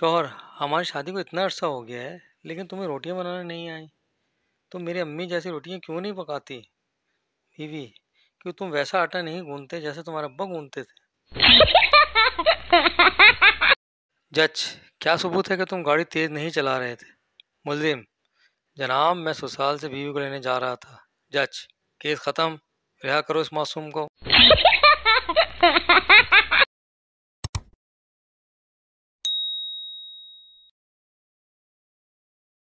शोहर तो हमारी शादी को इतना अर्सा हो गया है लेकिन तुम्हें रोटियां बनाने नहीं आई तो मेरी अम्मी जैसी रोटियां क्यों नहीं पकाती बीवी क्यों तुम वैसा आटा नहीं गूंदते जैसे तुम्हारे अब्बा गूंदते थे जज क्या सबूत है कि तुम गाड़ी तेज़ नहीं चला रहे थे मुलजिम जनाब मैं सुसाल से बीवी को लेने जा रहा था जज केस ख़त्म रिहा करो इस मासूम को